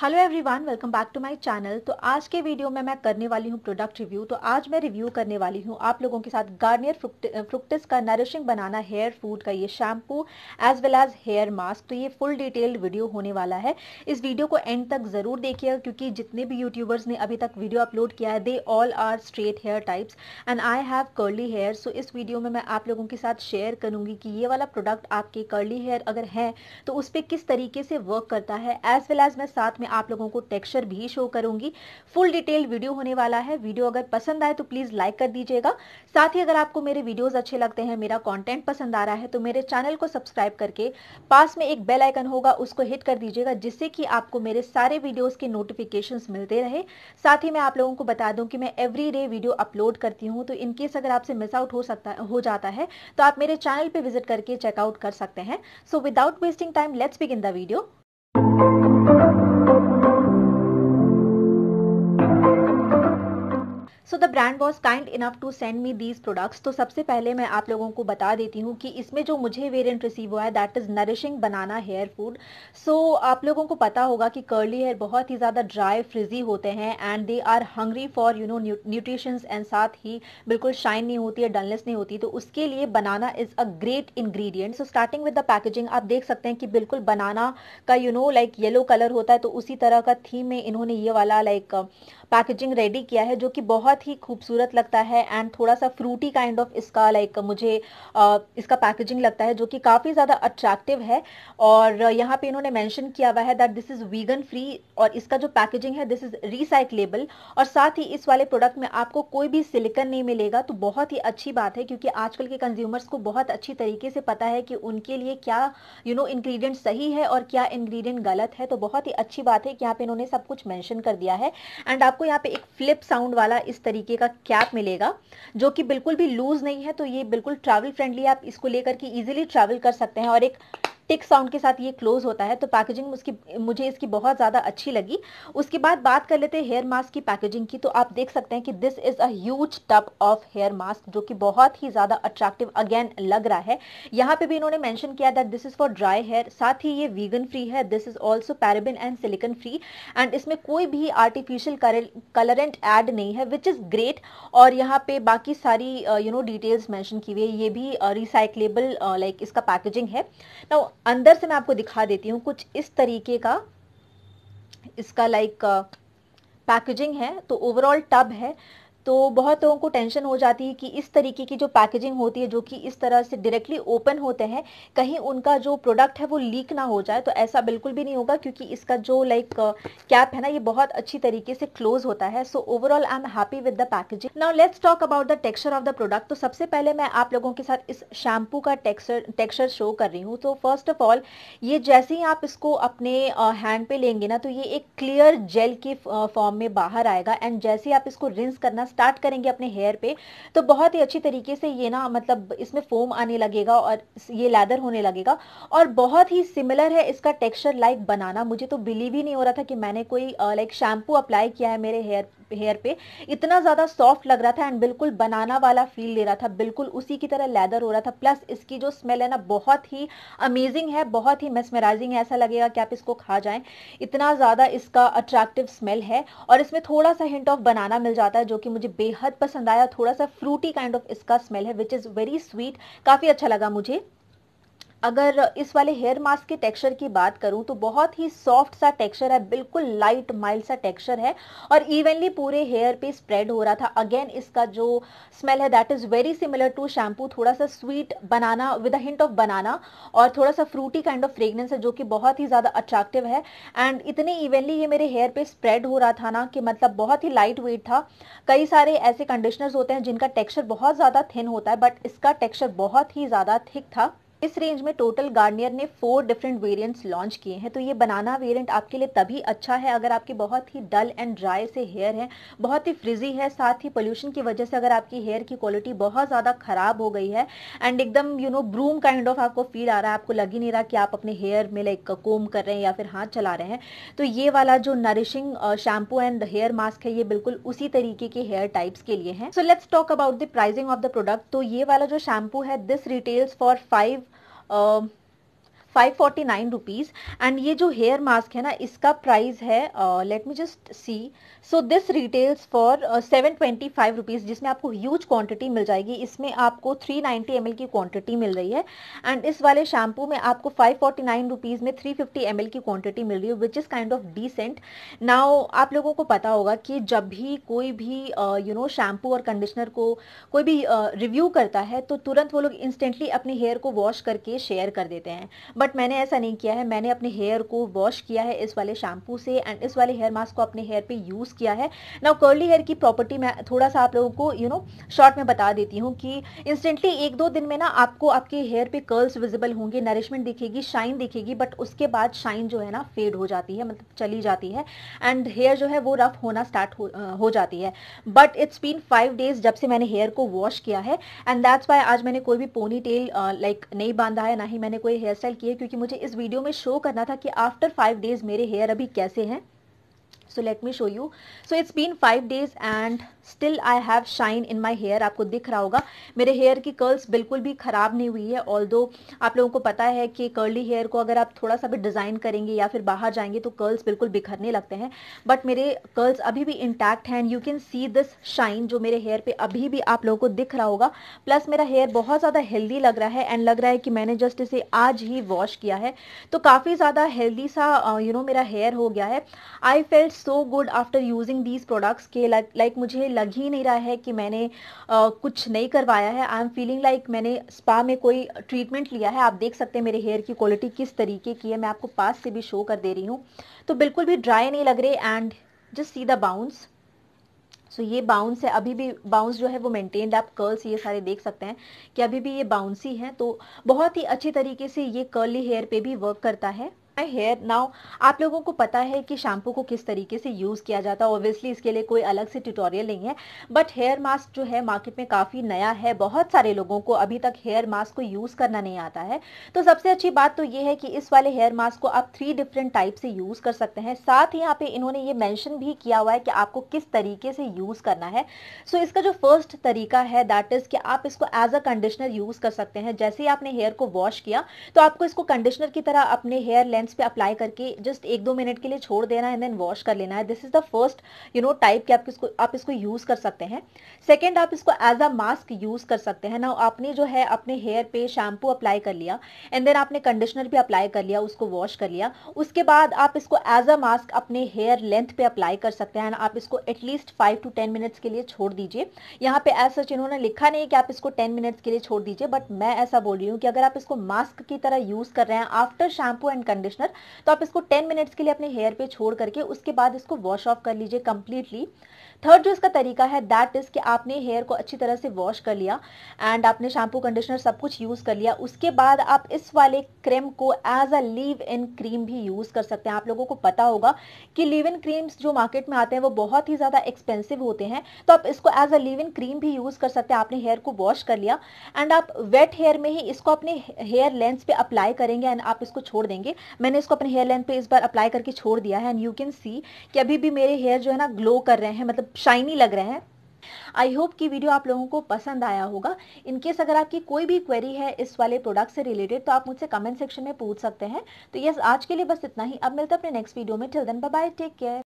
hello everyone welcome back to my channel तो आज के वीडियो में मैं करने वाली हूँ प्रोडक्ट रिव्यू तो आज मैं रिव्यू करने वाली हूँ आप लोगों के साथ गार्नियर फ्रुक्टिस का नरिशिंग बनाना हेयर फूड का ये shampoo as well as hair mask तो ये फुल डिटेल्ड वीडियो होने वाला है इस वीडियो को एंड तक ज़रूर देखिएगा क्योंकि जितने भी यूट्यूबर्स ने अभी तक वीडियो अपलोड किया है they all are straight hair types and I have curly hair so इस वीडियो में मैं आप लोगों के साथ शेयर करूंगी कि ये वाला प्रोडक्ट आपके कर्ली हेयर अगर है तो उस पर किस तरीके से वर्क करता है एज वेल एज मैं साथ में आप लोगों को टेक्सचर भी शो करूंगी फुल डिटेल वीडियो होने वाला है वीडियो अगर पसंद आए तो प्लीज़ लाइक कर दीजिएगा साथ ही अगर आपको मेरे वीडियोज़ अच्छे लगते हैं मेरा कॉन्टेंट पसंद आ रहा है तो मेरे चैनल को सब्सक्राइब करके पास में एक बेल आइकन होगा उसको हिट कर दीजिएगा जिससे कि आपको मेरे सारे वीडियोज़ के नोटिफिकेशन मिलते रहे साथ ही मैं आप लोगों को बता दूं कि मैं एवरी डे वीडियो अपलोड करती हूँ तो इनकेस अगर आपसे मिस आउट हो सकता हो जाता है तो आप मेरे चैनल पे विजिट करके चेकआउट कर सकते हैं so without wasting time let's begin the video so the brand was kind enough to send me these products तो सबसे पहले मैं आप लोगों को बता देती हूँ कि इसमें जो मुझे वेरियंट रिसीव हुआ है that is nourishing banana hair food so आप लोगों को पता होगा कि कर्ली हेयर बहुत ही ज़्यादा ड्राई फ्रिजी होते हैं and they are hungry for you know nutritions and साथ ही बिल्कुल शाइन नहीं होती है डलनेस नहीं होती तो उसके लिए banana is a great ingredient so starting with the packaging आप देख सकते हैं कि बिल्कुल बनाना का you know like yellow colour होता है तो उसी तरह का थीम में इन्होंने ये वाला लाइक like, पैकेजिंग रेडी किया है जो कि बहुत ही खूबसूरत लगता है एंड थोड़ा सा फ्रूटी काइंड ऑफ इसका लाइक मुझे इसका पैकेजिंग लगता है जो कि काफ़ी ज़्यादा अट्रैक्टिव है और यहाँ पे इन्होंने मेंशन किया हुआ है that this is vegan free और इसका जो पैकेजिंग है दिस इज़ रिसाइकलेबल और साथ ही इस वाले प्रोडक्ट में आपको कोई भी सिलिकन नहीं मिलेगा तो बहुत ही अच्छी बात है क्योंकि आजकल के कंज्यूमर्स को बहुत अच्छी तरीके से पता है कि उनके लिए क्या यू नो इन्ग्रीडियंट सही है और क्या इन्ग्रीडियंट गलत है तो बहुत ही अच्छी बात है कि यहाँ पे इन्होंने सब कुछ मैंशन कर दिया है एंड आपको आपको यहाँ पे एक फ्लिप साउंड वाला इस तरीके का कैप मिलेगा जो कि बिल्कुल भी लूज नहीं है तो ये बिल्कुल ट्रैवल फ्रेंडली आप इसको लेकर के इजीली ट्रैवल कर सकते हैं और एक टिक साउंड के साथ ये क्लोज होता है तो पैकेजिंग उसकी मुझे इसकी बहुत ज़्यादा अच्छी लगी उसके बाद बात कर लेते हैं हेयर मास्क की पैकेजिंग की तो आप देख सकते हैं कि this is a tub of hair mask जो कि बहुत ही ज़्यादा अट्रैक्टिव अगेन लग रहा है यहाँ पे भी इन्होंने मैंशन किया that this is for dry hair साथ ही ये वीगन फ्री है this is also paraben and silicone free and इसमें कोई भी आर्टिफिशियल कलरेंट एड नहीं है विच इज़ ग्रेट और यहाँ पे बाकी सारी यू नो डिटेल्स मैंशन की हुई है ये भी recyclable uh, like uh, like इसका पैकेजिंग है नाउ अंदर से मैं आपको दिखा देती हूँ कुछ इस तरीके का इसका लाइक पैकेजिंग uh, है तो ओवरऑल टब है तो बहुत लोगों को टेंशन हो जाती है कि इस तरीके की जो पैकेजिंग होती है जो कि इस तरह से डायरेक्टली ओपन होते हैं कहीं उनका जो प्रोडक्ट है वो लीक ना हो जाए तो ऐसा बिल्कुल भी नहीं होगा क्योंकि इसका जो लाइक कैप uh, है ना ये बहुत अच्छी तरीके से क्लोज होता है so overall I am happy with the packaging now let's talk about the texture of the product तो सबसे पहले मैं आप लोगों के साथ इस शैम्पू का टेक्सचर टेक्सचर शो कर रही हूँ तो फर्स्ट ऑफ ऑल ये जैसे ही आप इसको अपने हैंड uh, पे लेंगे ना तो ये एक क्लियर जेल की फॉर्म में बाहर आएगा एंड जैसे ही आप इसको रिंस करना स्टार्ट करेंगे अपने हेयर पे तो बहुत ही अच्छी तरीके से ये ना मतलब इसमें फोम आने लगेगा और ये लैदर होने लगेगा और बहुत ही सिमिलर है इसका टेक्स्चर लाइक बनाना मुझे तो बिलीव ही नहीं हो रहा था कि मैंने कोई लाइक शैम्पू अप्लाई किया है मेरे हेयर हेयर पे इतना ज़्यादा सॉफ्ट लग रहा था एंड बिल्कुल बनाना वाला फील ले रहा था बिल्कुल उसी की तरह लेदर हो रहा था प्लस इसकी जो स्मेल है ना बहुत ही अमेजिंग है बहुत ही मेस्मराइजिंग है ऐसा लगेगा कि आप इसको खा जाए इतना ज़्यादा इसका अट्रैक्टिव स्मेल है और इसमें थोड़ा सा हिंट ऑफ बनाना मिल जाता है जो कि मुझे बेहद पसंद आया थोड़ा सा फ्रूटी काइंड ऑफ इसका स्मेल है विच इज़ वेरी स्वीट काफ़ी अच्छा लगा मुझे अगर इस वाले हेयर मास्क के टेक्सचर की बात करूं तो बहुत ही सॉफ्ट सा टेक्सचर है बिल्कुल लाइट माइल्ड सा टेक्सचर है और इवनली पूरे हेयर पे स्प्रेड हो रहा था अगेन इसका जो स्मेल है that is very similar to shampoo थोड़ा सा sweet banana with a hint of banana और थोड़ा सा फ्रूटी काइंड ऑफ फ्रेगनेंस है जो कि बहुत ही ज़्यादा अट्रैक्टिव है एंड इतने इवनली ये मेरे हेयर पे स्प्रेड हो रहा था ना कि मतलब बहुत ही लाइट वेट था कई सारे ऐसे कंडीशनर्स होते हैं जिनका टेक्सचर बहुत ज़्यादा थिन होता है बट इसका टेक्सचर बहुत ही ज़्यादा थिक था इस रेंज में टोटल गार्नियर ने फोर डिफरेंट वेरिएंट्स लॉन्च किए हैं तो ये बनाना वेरिएंट आपके लिए तभी अच्छा है अगर आपके बहुत ही डल एंड ड्राई से हेयर है बहुत ही फ्रिजी है साथ ही पोल्यूशन की वजह से अगर आपकी हेयर की क्वालिटी बहुत ज़्यादा ख़राब हो गई है एंड एकदम you know broom kind of आपको फील आ रहा है आपको लग ही नहीं रहा कि आप अपने हेयर में लाइक कोम कर रहे हैं या फिर हाथ चला रहे हैं तो ये वाला जो nourishing shampoo and hair mask है ये बिल्कुल उसी तरीके के हेयर टाइप्स के लिए है so let's talk about the pricing of the product तो ये वाला जो शैम्पू है this retails for five um, five forty nine rupees and ये जो हेयर मास्क है ना इसका प्राइस है let me just see so this retails for seven twenty five rupees जिसमें आपको ह्यूज क्वांटिटी मिल जाएगी इसमें आपको थ्री नाइन्टी एम एल की क्वांटिटी मिल रही है एंड इस वाले शैम्पू में आपको फाइव फोर्टी नाइन रुपीज़ में थ्री फिफ्टी एम एल की क्वांटिटी मिल रही है which is kind of decent now आप लोगों को पता होगा कि जब भी कोई भी यू नो शैम्पू और कंडीशनर को कोई भी रिव्यू uh, करता है तो तुरंत वो लोग इंस्टेंटली अपने हेयर को वॉश करके शेयर कर देते हैं बट बट मैंने ऐसा नहीं किया है मैंने अपने हेयर को वॉश किया है इस वाले शैम्पू से एंड इस वाले हेयर मास्क को अपने हेयर पे यूज़ किया है ना कर्ली हेयर की प्रॉपर्टी मैं थोड़ा सा आप लोगों को यू नो शॉर्ट में बता देती हूँ कि इंस्टेंटली एक दो दिन में ना आपको आपके हेयर पे कर्ल्स विजिबल होंगे नरिशमेंट दिखेगी शाइन दिखेगी बट उसके बाद शाइन जो है ना फेड हो जाती है मतलब चली जाती है एंड हेयर जो है वो रफ होना स्टार्ट हो, हो जाती है but it's been five days जब से मैंने हेयर को वॉश किया है एंड दैट्स वाई आज मैंने कोई भी पोनी टेल लाइक नहीं बांधा है ना ही मैंने कोई हेयर स्टाइल किए क्योंकि मुझे इस वीडियो में शो करना था कि आफ्टर फाइव डेज़ मेरे हेयर अभी कैसे हैं so let me show you so it's been five days and still I have shine in my hair आपको दिख रहा होगा मेरे हेयर की कर्ल्स बिल्कुल भी ख़राब नहीं हुई है ऑल दो आप लोगों को पता है कि कर्ली हेयर को अगर आप थोड़ा सा भी डिज़ाइन करेंगे या फिर बाहर जाएंगे तो कर्ल्स बिल्कुल बिखरने लगते हैं बट मेरे कर्ल्स अभी भी इंटैक्ट हैं and you can see this shine जो मेरे हेयर पे अभी भी आप लोगों को दिख रहा होगा प्लस मेरा हेयर बहुत ज़्यादा हेल्दी लग रहा है एंड लग रहा है कि मैंने जस्ट इसे आज ही वॉश किया है तो काफ़ी ज़्यादा हेल्दी सा you uh, know you know, मेरा हेयर हो गया है I felt so good after using these products के लाइक like, मुझे लग ही नहीं रहा है कि मैंने कुछ नहीं करवाया है आई एम फीलिंग लाइक मैंने स्पा में कोई ट्रीटमेंट लिया है आप देख सकते हैं मेरे हेयर की क्वालिटी किस तरीके की है मैं आपको पास से भी शो कर दे रही हूँ तो बिल्कुल भी ड्राई नहीं लग रहे and just see the bounce so ये बाउंस है अभी भी बाउंस जो है वो मेंटेन आप कर्ल्स ये सारे देख सकते हैं कि अभी भी ये बाउंसी है तो बहुत ही अच्छे तरीके से ये कर्ली हेयर पे भी वर्क करता है माई हेयर नाउ आप लोगों को पता है कि शैम्पू को किस तरीके से यूज़ किया जाता है ऑब्वियसली इसके लिए कोई अलग से ट्यूटोरियल नहीं है बट हेयर मास्क जो है मार्केट में काफ़ी नया है बहुत सारे लोगों को अभी तक हेयर मास्क को यूज़ करना नहीं आता है तो सबसे अच्छी बात तो ये है कि इस वाले हेयर मास्क को आप थ्री डिफरेंट टाइप से यूज़ कर सकते हैं साथ ही यहाँ पे इन्होंने ये मैंशन भी किया हुआ है कि आपको किस तरीके से यूज़ करना है सो so, इसका जो फर्स्ट तरीका है दैट इज़ कि आप इसको एज अ कंडीशनर यूज़ कर सकते हैं जैसे ही आपने हेयर को वॉश किया तो आपको इसको कंडीशनर की तरह अपने हेयर लेंथ हैंड्स पे अप्लाई करके जस्ट एक दो मिनट के लिए छोड़ देना है देन वॉश कर लेना है this is the first you know type कि आप इसको आप इसको यूज़ कर सकते हैं सेकेंड आप इसको एज अ मास्क यूज़ कर सकते हैं ना आपने जो है अपने हेयर पे शैम्पू अप्लाई कर लिया एंड देन आपने कंडीशनर भी अप्लाई कर लिया उसको वॉश कर लिया उसके बाद आप इसको एज अ मास्क अपने हेयर लेंथ पे अप्लाई कर सकते हैं आप इसको at least five to ten minutes के लिए छोड़ दीजिए यहाँ पे एज सच इन्होंने लिखा नहीं कि आप इसको टेन मिनट्स के लिए छोड़ दीजिए बट मैं ऐसा बोल रही हूँ कि अगर आप इसको मास्क की तरह यूज़ कर रहे हैं after shampoo and conditioner conditioner तो आप इसको 10 मिनट्स के लिए अपने हेयर पे छोड़ करके उसके बाद इसको वॉश ऑफ कर लीजिए कंप्लीटली थर्ड जो इसका तरीका है दैट इज कि आपने हेयर को अच्छी तरह से वॉश कर लिया एंड आपने शैम्पू कंडीशनर सब कुछ यूज कर लिया उसके बाद आप इस वाले क्रीम को as a leave in cream भी यूज कर सकते हैं आप लोगों को पता होगा कि लीव इन क्रीम्स जो मार्केट में आते हैं वो बहुत ही ज्यादा एक्सपेंसिव होते हैं तो आप इसको as a leave in cream भी यूज कर सकते हैं आपने हेयर को वॉश कर लिया एंड आप वेट हेयर में ही इसको अपने हेयर लेंस पे अप्लाई करेंगे एंड आप इसको छोड़ देंगे मैंने इसको अपने हेयर लेंथ पे इस बार अप्लाई करके छोड़ दिया है एंड यू कैन सी कि अभी भी मेरे हेयर जो है ना ग्लो कर रहे हैं मतलब शाइनी लग रहे हैं आई होप कि वीडियो आप लोगों को पसंद आया होगा इनकेस अगर आपकी कोई भी क्वेरी है इस वाले प्रोडक्ट से रिलेटेड तो आप मुझसे कमेंट सेक्शन में पूछ सकते हैं तो यस आज के लिए बस इतना ही अब मिलते हैं अपने नेक्स्ट वीडियो में till then bye take care